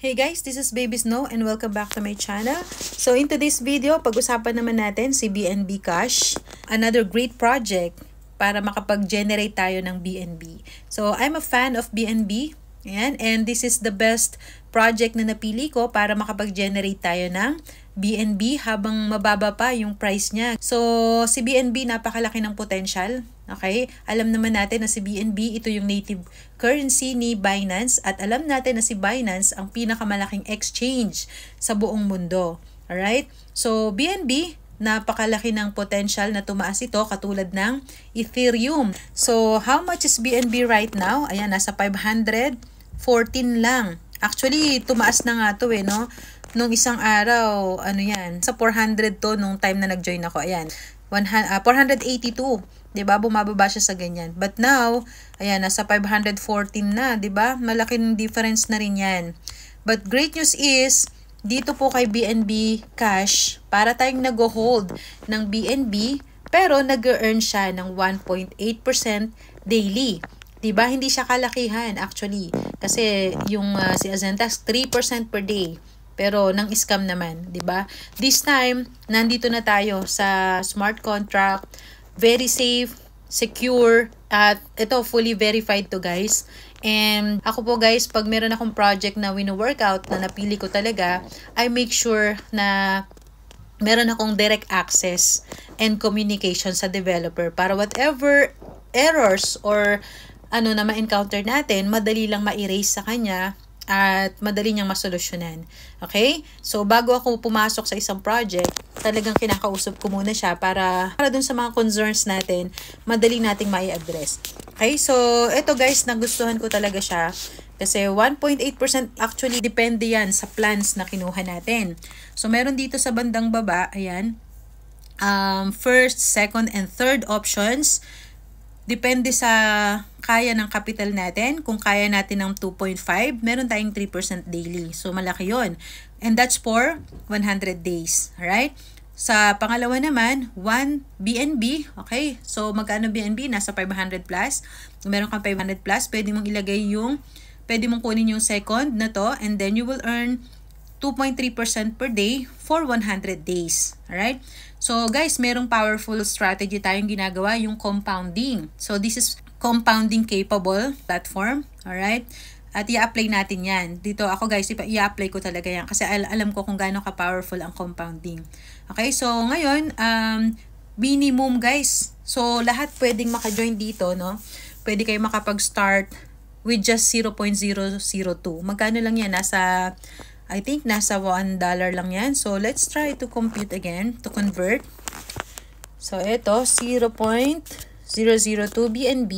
Hey guys, this is Baby Snow and welcome back to my channel. So in this video, pag-usapan naman natin si BNB Cash, another great project para makapag-generate tayo ng BNB. So I'm a fan of BNB Ayan, and this is the best project na napili ko para makapag-generate tayo ng BNB habang mababa pa yung price niya. So, si BNB napakalaki ng potential. Okay? Alam naman natin na si BNB, ito yung native currency ni Binance at alam natin na si Binance ang pinakamalaking exchange sa buong mundo. Alright? So, BNB, napakalaki ng potential na tumaas ito katulad ng Ethereum. So, how much is BNB right now? Ayan, nasa 514 lang. Actually, tumaas na nga to eh, no? nung isang araw, ano yan, sa 400 to nung time na nag-join ako, ayan, 100, uh, 482, ba diba? Bumababa siya sa ganyan. But now, ayan, nasa 514 na, ba diba? Malaking difference na rin yan. But great news is, dito po kay BNB Cash, para tayong nag-hold ng BNB, pero nag-earn siya ng 1.8% daily. 'di ba? Hindi siya kalakihan actually kasi yung uh, si Azentax 3% per day pero nang scam naman, 'di ba? This time, nandito na tayo sa smart contract, very safe, secure at ito fully verified to guys. And ako po guys, pag meron akong project na wino-workout na napili ko talaga, I make sure na meron akong direct access and communication sa developer para whatever errors or ano na ma-encounter natin, madali lang ma-erase sa kanya at madali niyang masolusyonan. Okay? So, bago ako pumasok sa isang project, talagang kinakausap ko muna siya para, para dun sa mga concerns natin, madali nating mai address Okay? So, ito guys, nagustuhan ko talaga siya. Kasi 1.8% actually depende yan sa plans na kinuha natin. So, meron dito sa bandang baba, ayan, um, first, second, and third options Depende sa kaya ng capital natin. Kung kaya natin ng 2.5, meron tayong 3% daily. So, malaki yon And that's for 100 days. Alright? Sa pangalawa naman, 1 BNB. Okay? So, magkano BNB? Nasa 500 plus. Kung meron kang 500 plus, pwede mong ilagay yung, pwede mong kunin yung second na to. And then, you will earn 2.3% per day for 100 days. Alright? So guys, merong powerful strategy tayong ginagawa, yung compounding. So this is compounding capable platform, alright? At i-apply natin yan. Dito ako guys, i-apply ko talaga yan kasi al alam ko kung gaano ka-powerful ang compounding. Okay, so ngayon, um, minimum guys. So lahat pwedeng maka-join dito, no? Pwede kayo makapag-start with just 0.002. Magkano lang yan? Nasa I think nasa 1 dollar lang yan. So, let's try to compute again, to convert. So, ito, 0.002 BNB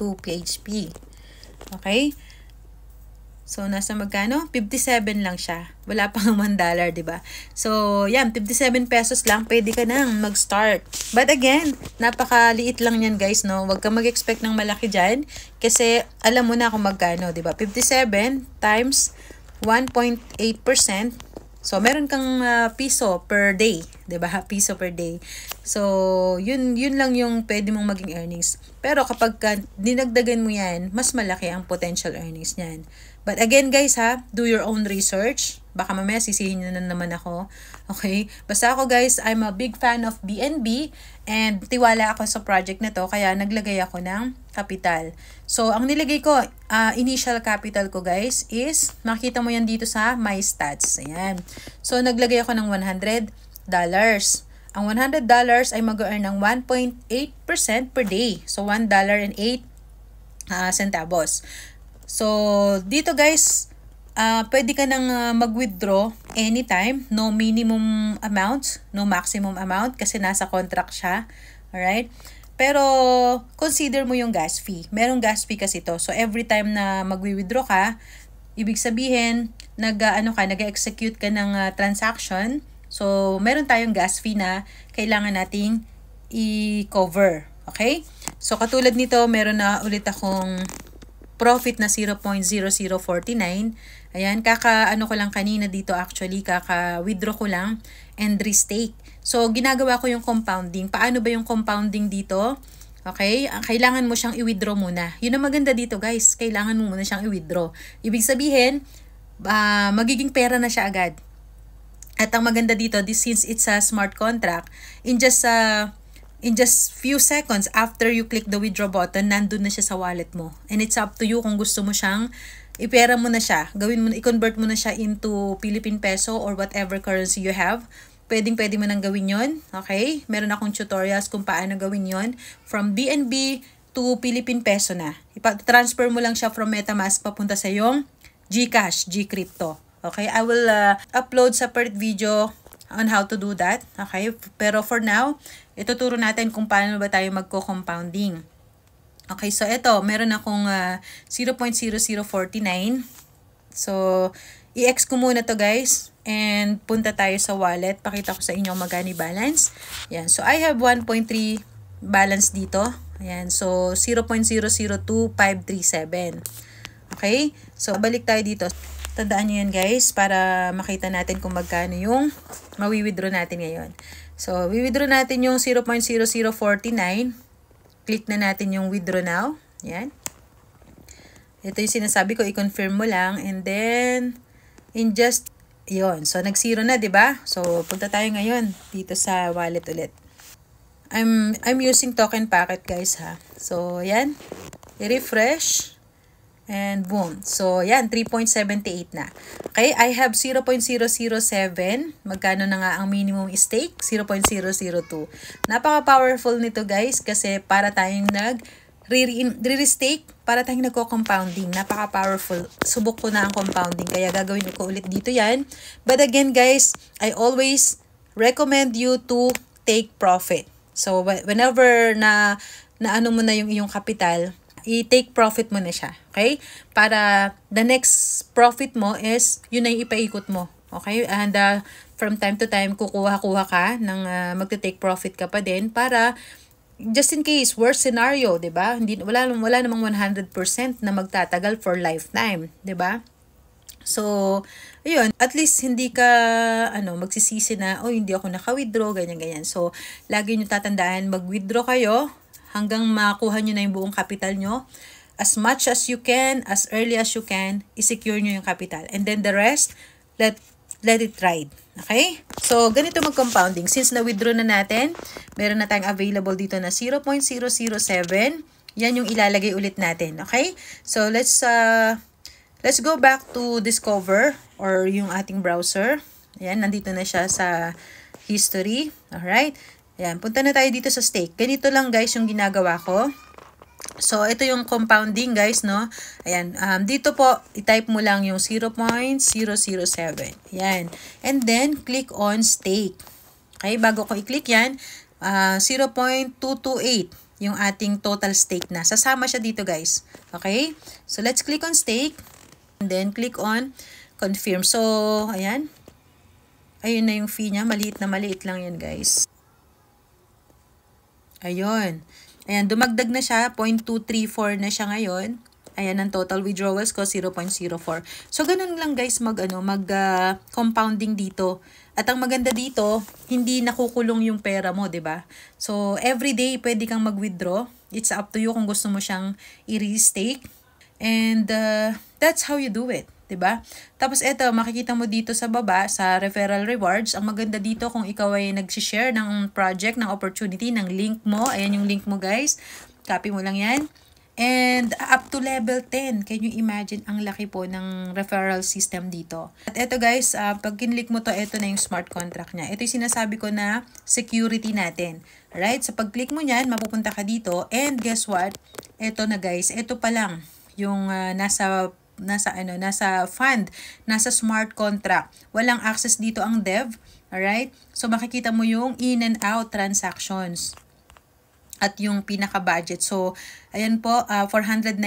to PHP. Okay? So, nasa magkano? 57 lang siya. Wala pang 1 dollar, di ba? So, yan, 57 pesos lang. Pwede ka nang mag-start. But again, napakaliit lang yan, guys, no? Huwag ka mag-expect ng malaki dyan. Kasi, alam mo na kung magkano, di ba? 57 times 1.8%. So, meron kang uh, piso per day. ba diba? Piso per day. So, yun, yun lang yung pwede mong maging earnings. Pero kapag ka, dinagdagan mo yan, mas malaki ang potential earnings niyan. But again guys ha, do your own research. Baka mamaya sisihin nyo na naman ako. Okay? Basta ako guys, I'm a big fan of BNB and tiwala ako sa project na to kaya naglagay ako ng capital. So, ang nilagay ko, uh, initial capital ko guys is, makita mo yan dito sa my stats. Ayan. So, naglagay ako ng $100. Ang $100 ay mag-earn ng 1.8% per day. So, $1.08 uh, ah, centavos. So, dito guys, uh, pwede ka nang ah, mag-withdraw anytime. No minimum amount, no maximum amount kasi nasa contract siya. Alright? Pero, consider mo yung gas fee. Merong gas fee kasi to. So, every time na mag-withdraw ka, ibig sabihin, nag, uh, ano ka, nag-execute ka ng uh, transaction. So, meron tayong gas fee na kailangan nating i-cover. Okay? So, katulad nito, meron na ulit akong profit na 0.0049 Ayan, kaka ano ko lang kanina dito actually, kaka withdraw ko lang and restake. So, ginagawa ko yung compounding. Paano ba yung compounding dito? Okay? Ah, kailangan mo siyang i-withdraw muna. Yun ang maganda dito guys. Kailangan mo muna siyang i-withdraw. Ibig sabihin, uh, magiging pera na siya agad. At ang maganda dito, this, since it's a smart contract, in just uh, in just few seconds after you click the withdraw button, nandun na siya sa wallet mo. And it's up to you kung gusto mo siyang ipera mo na siya, gawin mo, i-convert mo na siya into Philippine peso or whatever currency you have. Pwedeng pwede mo nang gawin yon okay? Meron akong tutorials kung paano gawin yon from BNB to Philippine peso na. Ipa-transfer mo lang siya from MetaMask papunta sa yung GCash, GCrypto. Okay, I will uh, upload separate video on how to do that. Okay, pero for now, ituturo natin kung paano ba tayo magko-compounding. Okay, so ito, meron akong uh, ah, 0.0049. So, i-X ko muna to guys. And punta tayo sa wallet. Pakita ko sa inyo magani balance. Yan. So, I have 1.3 balance dito. Ayan. So, 0.002537. Okay? So, balik tayo dito. Tandaan nyo yan guys para makita natin kung magkano yung mawi-withdraw natin ngayon. So, wi-withdraw natin yung 0.0049 click na natin yung withdraw now. Yan. Ito yung sinasabi ko, i-confirm mo lang. And then, in just, yon So, nag-zero na, ba diba? So, punta tayo ngayon dito sa wallet ulit. I'm, I'm using token packet, guys, ha? So, yan. I-refresh. And boom. So, yan, 3.78 na. Okay, I have 0.007. Magkano na nga ang minimum stake? 0.002. Napaka-powerful nito guys kasi para tayong nag re-restake para tayong nagko-compounding. Napaka-powerful. Subok ko na ang compounding. Kaya gagawin ko ulit dito yan. But again, guys, I always recommend you to take profit. So, whenever na, na ano mo na yung iyong capital, i-take profit mo na siya. Okay? Para the next profit mo is yun na yung ipaikot mo. Okay? And uh, from time to time, kukuha-kuha ka ng uh, magte-take profit ka pa din para just in case, worst scenario, 'di ba? Hindi wala wala namang 100% na magtatagal for lifetime, 'di ba? So, ayun, at least hindi ka ano, magsisisi na, oh, hindi ako naka-withdraw, ganyan ganyan. So, lagi niyo tatandaan, mag-withdraw kayo hanggang makuha nyo na yung buong capital nyo. As much as you can, as early as you can, isecure nyo yung capital. And then the rest, let let it ride. Okay? So, ganito mag-compounding. Since na-withdraw na natin, meron na tayong available dito na 0.007. Yan yung ilalagay ulit natin. Okay? So, let's uh, let's go back to Discover or yung ating browser. Ayan, nandito na siya sa history. Alright? Ayan, punta na tayo dito sa steak. Ganito lang guys yung ginagawa ko. So, ito yung compounding guys, no? Ayan, um, dito po, itype mo lang yung 0.007. Ayan. And then, click on steak. Okay, bago ko i-click yan, uh, 0.228 yung ating total steak na. Sasama siya dito guys. Okay? So, let's click on steak. And then, click on confirm. So, ayan. Ayun na yung fee niya. Maliit na maliit lang yan guys. Ayun. Ayan, dumagdag na siya. 0.234 na siya ngayon. Ayan ang total withdrawals ko, 0.04. So, ganun lang guys mag, ano, mag uh, compounding dito. At ang maganda dito, hindi nakukulong yung pera mo, ba diba? So, every day pwede kang mag-withdraw. It's up to you kung gusto mo siyang i-restake. And uh, that's how you do it ba? Diba? Tapos ito, makikita mo dito sa baba, sa referral rewards, ang maganda dito kung ikaw ay nag-share ng project, ng opportunity, ng link mo. Ayan yung link mo guys. Copy mo lang yan. And up to level 10, can you imagine ang laki po ng referral system dito. At ito guys, uh, pag kinlik mo to, ito na yung smart contract niya. Ito yung sinasabi ko na security natin. Alright, so pag click mo niyan, mapupunta ka dito. And guess what? Ito na guys, ito pa lang yung uh, nasa nasa ano, nasa fund, nasa smart contract. Walang access dito ang dev, all right? So makikita mo yung in and out transactions at yung pinaka-budget. So, ayan po, uh, ah, $490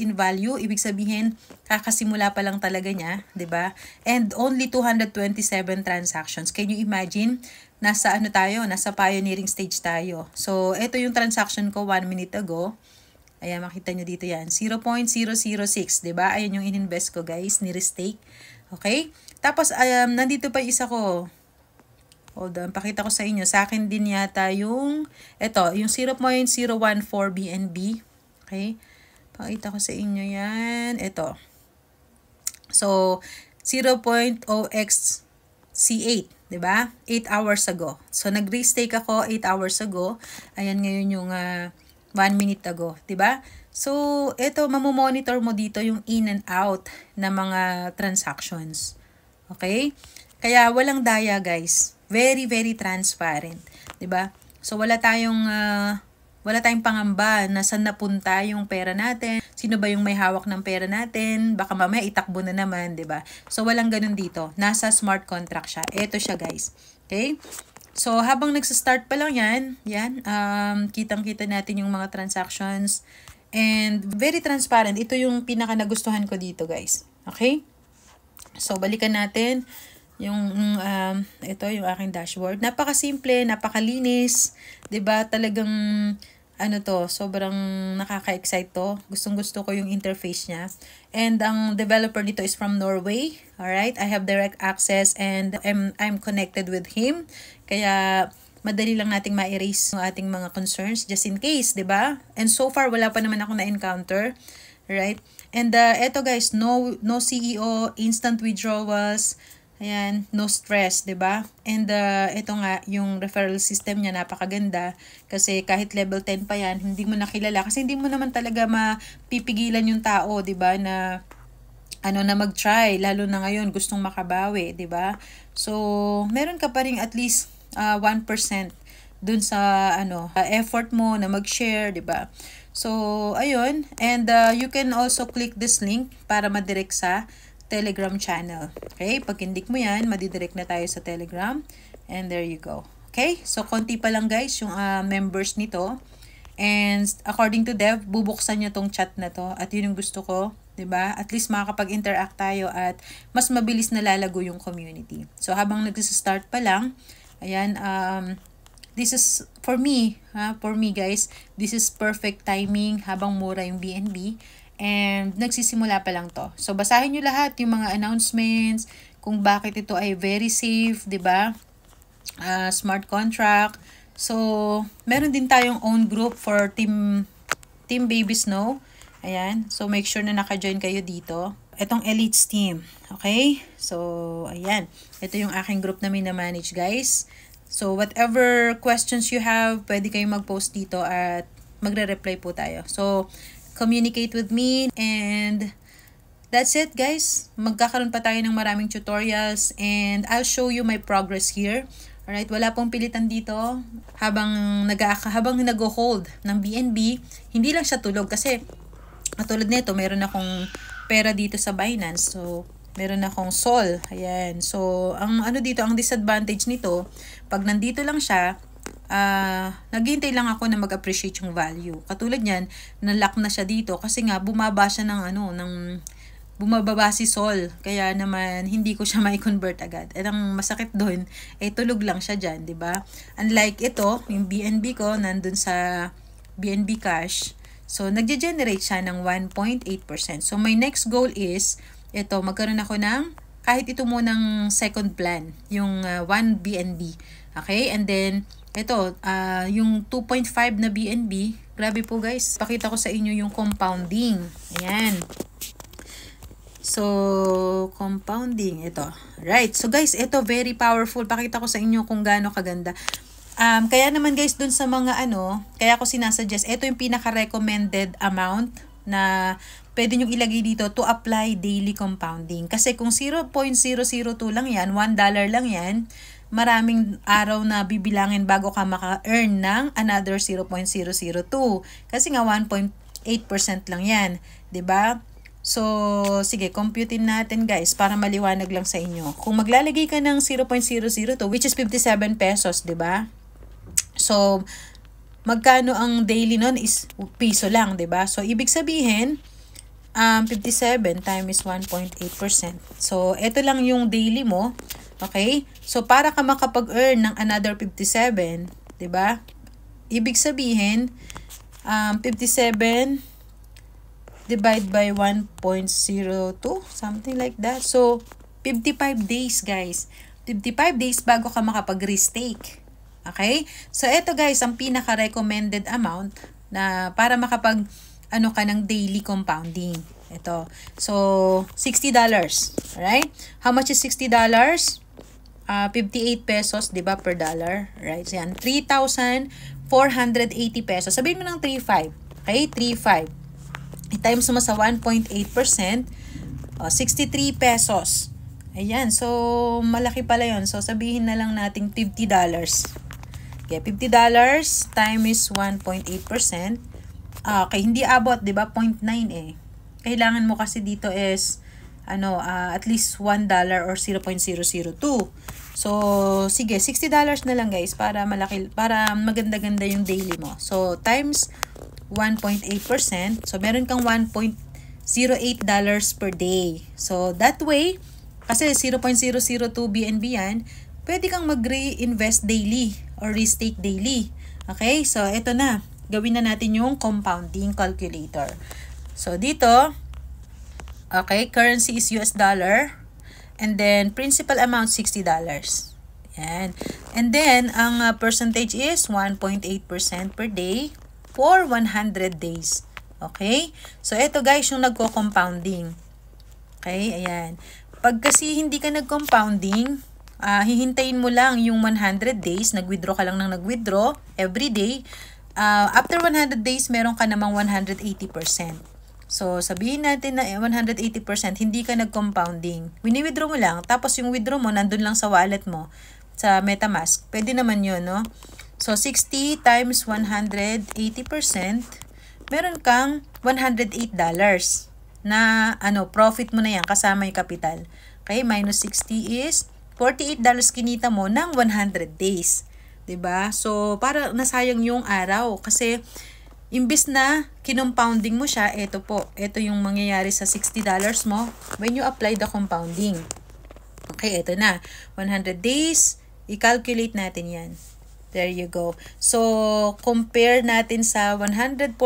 in value. Ibig sabihin, kakasimula pa lang talaga niya, ba diba? And only 227 transactions. Can you imagine? Nasa ano tayo? Nasa pioneering stage tayo. So, ito yung transaction ko 1 minute ago. Ayan, makita nyo dito yan. 0.006, ba diba? Ayan yung ininvest ko, guys. Ni-restake. Okay? Tapos, um, nandito pa isa ko. Hold on, pakita ko sa inyo. Sa akin din yata yung, eto, yung 0.014 BNB. Okay? Pakita ko sa inyo yan. Eto. So, 0.0x C8, 'di ba? 8 hours ago. So nag-restake ako 8 hours ago. Ayan ngayon yung uh, 1 minute ago, 'di ba? So, ito mamomonitor mo dito yung in and out ng mga transactions. Okay? Kaya walang daya, guys. Very very transparent, 'di ba? So wala tayong uh, wala tayong pangamba na saan napunta yung pera natin, sino ba yung may hawak ng pera natin, baka mamaya itakbo na naman, 'di ba? So walang ganun dito. Nasa smart contract siya. Ito siya, guys. Okay? So, habang nagsistart pa lang yan, yan, um, kitang-kita natin yung mga transactions. And very transparent. Ito yung pinaka nagustuhan ko dito, guys. Okay? So, balikan natin yung um, ito yung aking dashboard. napaka Napakasimple, napakalinis, 'di ba? Talagang ano to, sobrang nakaka-excite to. Gustong-gusto ko yung interface niya. And ang developer dito is from Norway. All right? I have direct access and I'm I'm connected with him. Kaya madali lang nating ma-erase ng ating mga concerns just in case, 'di ba? And so far wala pa naman ako na-encounter, right? And uh, eto guys, no no CEO, instant withdrawals, ayan, no stress, 'di ba? And uh, eto nga yung referral system niya napakaganda kasi kahit level 10 pa 'yan, hindi mo nakilala kasi hindi mo naman talaga mapipigilan yung tao, 'di ba, na ano na mag-try lalo na ngayon gustong makabawi, 'di ba? So, meron ka pa ring at least uh, ah, 1% dun sa ano uh, effort mo na mag-share, 'di ba? So, ayun. And uh, you can also click this link para madirect sa Telegram channel. Okay? Pag kindik mo yan, madidirect na tayo sa Telegram. And there you go. Okay? So, konti pa lang guys yung uh, members nito. And according to Dev, bubuksan niya tong chat na to. At yun yung gusto ko. 'di ba? At least makakapag-interact tayo at mas mabilis na lalago yung community. So, habang nagsa-start pa lang, Ayan, um, this is for me, ha, for me guys, this is perfect timing habang mura yung BNB and nagsisimula pa lang to. So basahin niyo lahat yung mga announcements kung bakit ito ay very safe, 'di ba? Uh, smart contract. So meron din tayong own group for team team baby snow. Ayan. So make sure na naka-join kayo dito itong elites team. Okay? So, ayan. Ito yung aking group na na-manage, guys. So, whatever questions you have, pwede kayong mag-post dito at magre-reply po tayo. So, communicate with me and that's it, guys. Magkakaroon pa tayo ng maraming tutorials and I'll show you my progress here. Alright, wala pong pilitan dito habang nag habang nag-hold ng BNB, hindi lang siya tulog kasi katulad nito, mayroon akong pera dito sa Binance. So, meron akong sol. Ayan. So, ang ano dito, ang disadvantage nito, pag nandito lang siya, uh, naghihintay lang ako na mag-appreciate yung value. Katulad niyan, nalock na siya dito kasi nga bumaba siya ng ano, ng bumababa si Sol. Kaya naman, hindi ko siya mai-convert agad. At ang masakit doon, eh tulog lang siya dyan, ba diba? Unlike ito, yung BNB ko, nandun sa BNB Cash, So, nagje generate siya ng 1.8%. So, my next goal is, ito, magkaroon ako ng, kahit ito munang second plan, yung uh, ah, 1 BNB. Okay? And then, ito, uh, ah, yung 2.5 na BNB, grabe po guys, pakita ko sa inyo yung compounding. Ayan. So, compounding, ito. Right. So guys, ito very powerful. Pakita ko sa inyo kung gaano kaganda. Um, kaya naman guys, dun sa mga ano, kaya ko sinasuggest, ito yung pinaka-recommended amount na pwede nyo ilagay dito to apply daily compounding. Kasi kung 0.002 lang yan, $1 lang yan, maraming araw na bibilangin bago ka maka-earn ng another 0.002. Kasi nga 1.8% lang yan. ba? Diba? So, sige, computein natin guys para maliwanag lang sa inyo. Kung maglalagay ka ng 0.002, which is 57 pesos, ba? Diba? So, magkano ang daily nun is piso lang, ba diba? So, ibig sabihin, um, 57 times 1.8%. So, ito lang yung daily mo. Okay? So, para ka makapag-earn ng another 57, ba diba? Ibig sabihin, um, 57 divide by 1.02, something like that. So, 55 days, guys. 55 days bago ka makapag-restake. Okay? So, ito guys, ang pinaka-recommended amount na para makapag ano ka ng daily compounding. Ito. So, $60. Alright? How much is $60? Uh, 58 pesos, di ba, per dollar. Right? So, yan. 3,480 pesos. Sabihin mo ng 3,500. Okay? 3,500. I-times mo sa 1.8%. Oh, 63 pesos. Ayan. So, malaki pala yon So, sabihin na lang nating $50. Okay, $50 times 1.8%. Uh, okay, hindi abot, 'di ba? 0.9 eh. Kailangan mo kasi dito is ano, uh, at least $1 or 0.002. So, sige, $60 na lang guys para malaki para maganda-ganda yung daily mo. So, times 1.8%. So, meron kang 1.08 dollars per day. So, that way, kasi 0.002 BNB yan, pwede kang mag-reinvest daily or restate daily. Okay? So, ito na. Gawin na natin yung compounding calculator. So, dito, okay, currency is US dollar. And then, principal amount, $60. Yan. And then, ang uh, percentage is 1.8% per day for 100 days. Okay? So, ito guys, yung nagko-compounding. Okay? Ayan. Pag kasi hindi ka nag-compounding, Uh, hihintayin mo lang yung 100 days, nag-withdraw ka lang ng nag-withdraw every day. Uh, after 100 days, meron ka namang 180%. So, sabihin natin na 180%, eh, hindi ka nag-compounding. Wini-withdraw mo lang, tapos yung withdraw mo, nandun lang sa wallet mo, sa MetaMask. Pwede naman yun, no? So, 60 times 180%, meron kang $108 na ano, profit mo na yan kasama yung capital. Okay, minus 60 is $48 kinita mo ng 100 days. 'di ba? So para nasayang yung araw kasi imbis na kinompounding mo siya, ito po, ito yung mangyayari sa $60 mo when you apply the compounding. Okay, ito na. 100 days, i-calculate natin 'yan. There you go. So, compare natin sa $148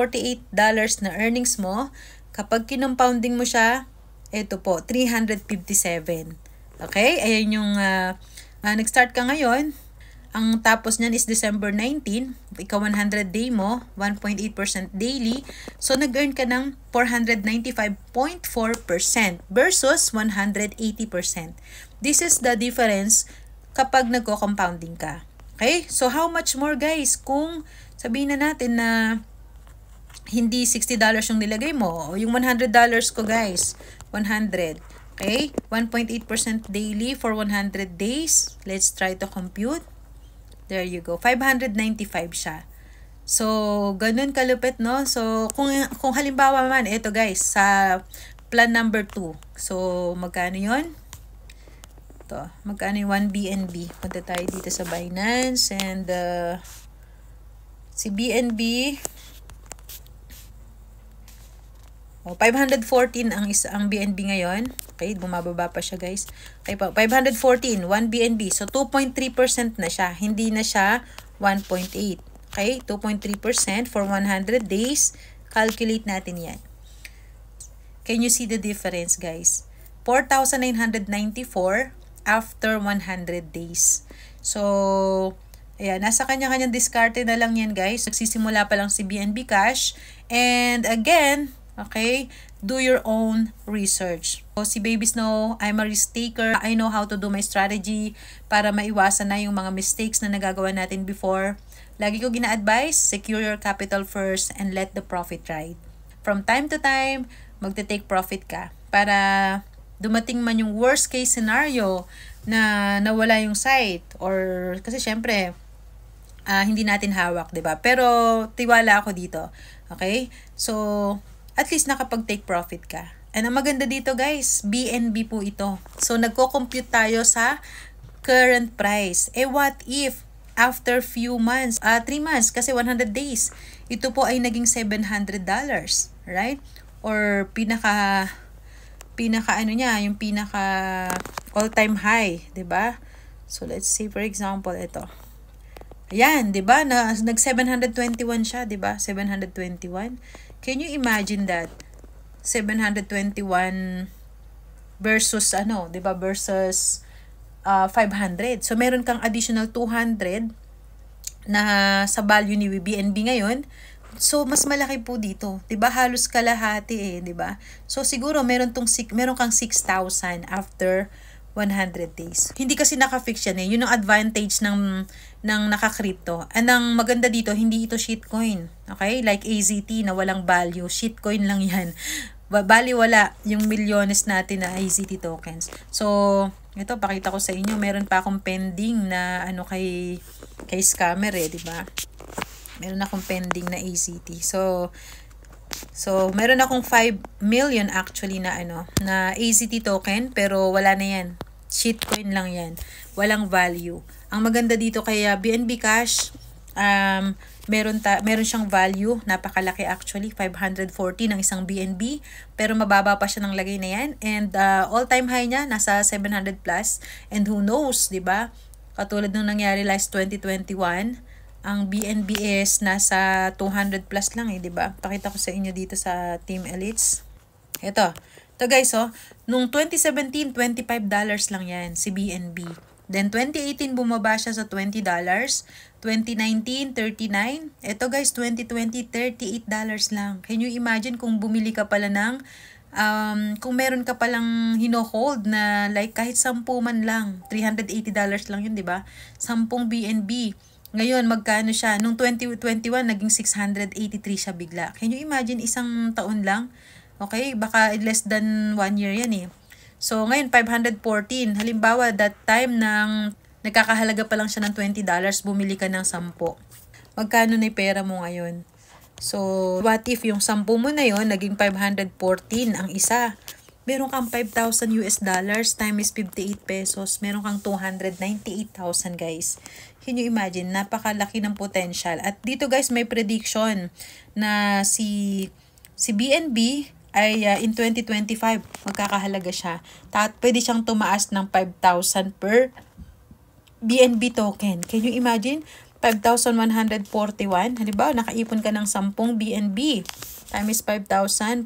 na earnings mo. Kapag kinompounding mo siya, ito po, 357. Okay? Ayan yung uh, uh, nag-start ka ngayon. Ang tapos niyan is December 19. Ikaw 100 day mo, 1.8% daily. So, nag-earn ka ng 495.4% versus 180%. This is the difference kapag nagko-compounding ka. Okay? So, how much more guys? Kung sabihin na natin na hindi $60 yung nilagay mo, yung $100 ko guys, 100 Okay, 1.8% daily for 100 days. Let's try to compute. There you go. 595 siya. So, ganun kalupit, no? So, kung, kung halimbawa man, ito guys, sa plan number 2. So, magkano yon to magkano yung 1 BNB? Punta tayo dito sa Binance and uh, si BNB, O, 514 ang isa ang BNB ngayon. Okay, bumababa pa siya, guys. Okay 514, 1 BNB. So 2.3% na siya. Hindi na siya 1.8. Okay, 2.3% for 100 days. Calculate natin 'yan. Can you see the difference, guys? 4,994 after 100 days. So, Ayan, nasa kanya-kanyang diskarte na lang yan guys. Nagsisimula pa lang si BNB Cash. And again, Okay? Do your own research. So, si Babies know, I'm a risk taker. I know how to do my strategy para maiwasan na yung mga mistakes na nagagawa natin before. Lagi ko gina-advise, secure your capital first and let the profit ride. From time to time, magte-take profit ka para dumating man yung worst case scenario na nawala yung site or kasi syempre uh, hindi natin hawak, 'di ba? Pero tiwala ako dito. Okay? So at least nakapag-take profit ka. And ang maganda dito guys, BNB po ito. So nagko-compute tayo sa current price. Eh what if after few months, uh, ah, 3 months kasi 100 days, ito po ay naging $700, right? Or pinaka pinaka ano niya, yung pinaka all-time high, 'di ba? So let's see for example ito. Ayan, 'di ba? Na, nag 721 siya, 'di ba? 721. Can you imagine that? 721 versus ano, 'di ba? Versus uh, ah, 500. So meron kang additional 200 na sa value ni BNB ngayon. So mas malaki po dito, 'di ba? Halos kalahati eh, 'di ba? So siguro meron tong meron kang 6,000 after 100 days. Hindi kasi naka-fix yan eh. Yun ang advantage ng, ng naka-crypto. And ang maganda dito, hindi ito shitcoin. Okay? Like AZT na walang value. Shitcoin lang yan. Bali wala yung milyones natin na AZT tokens. So, ito pakita ko sa inyo. Meron pa akong pending na ano kay, kay scammer eh. ba diba? Meron akong pending na AZT. So, So, meron akong 5 million actually na ano, na AZT token pero wala na 'yan shitcoin lang yan. Walang value. Ang maganda dito kaya uh, BNB Cash, um, meron, ta meron siyang value. Napakalaki actually, 540 ng isang BNB. Pero mababa pa siya ng lagay na yan. And uh, all-time high niya, nasa 700 plus. And who knows, di ba? Katulad nung nangyari last 2021, ang BNB is nasa 200 plus lang eh, di ba? Pakita ko sa inyo dito sa Team Elites. Ito, To guys, oh, nung 2017, $25 dollars lang yan si BNB. Then 2018 bumaba siya sa $20, dollars. 2019 39, ito guys 2020 $38 dollars lang. Can you imagine kung bumili ka pala ng um, kung meron ka palang hino-hold na like kahit 10 man lang, $380 dollars lang yun, 'di ba? 10 BNB. Ngayon, magkano siya? Nung 2021, naging 683 siya bigla. Can you imagine isang taon lang? Okay? Baka less than 1 year yan eh. So, ngayon, 514. Halimbawa, that time ng nagkakahalaga pa lang siya ng $20, dollars, bumili ka ng 10. Magkano na pera mo ngayon? So, what if yung 10 mo na yon naging 514 ang isa? Meron kang 5,000 US dollars times 58 pesos. Meron kang 298,000 guys. Can you imagine? Napakalaki ng potential. At dito guys, may prediction na si si BNB ay uh, in 2025 magkakahalaga siya. Tapos pwede siyang tumaas ng 5,000 per BNB token. Can you imagine? 5,141. Halimbawa, nakaipon ka ng 10 BNB. Times 5,421.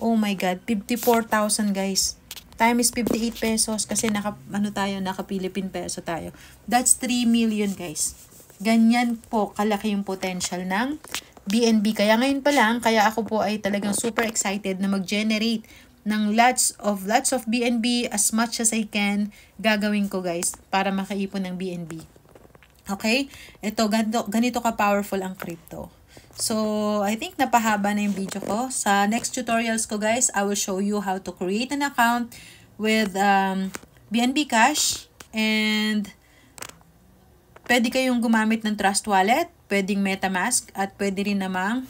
Oh my God. 54,000 guys Time is 58 pesos kasi naka, ano tayo, naka Philippine peso tayo. That's 3 million guys. Ganyan po kalaki yung potential ng BNB. Kaya ngayon pa lang, kaya ako po ay talagang super excited na mag-generate ng lots of lots of BNB as much as I can gagawin ko guys para makaipon ng BNB. Okay? Ito, ganito, ganito ka-powerful ang crypto. So, I think napahaba na yung video ko. Sa next tutorials ko guys, I will show you how to create an account with um, BNB Cash and pwede kayong gumamit ng Trust Wallet pwedeng MetaMask, at pwede rin namang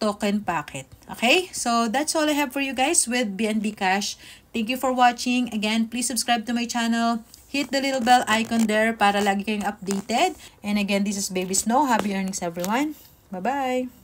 token packet. Okay? So, that's all I have for you guys with BNB Cash. Thank you for watching. Again, please subscribe to my channel. Hit the little bell icon there para lagi kayong updated. And again, this is Baby Snow. Happy earnings everyone. Bye-bye!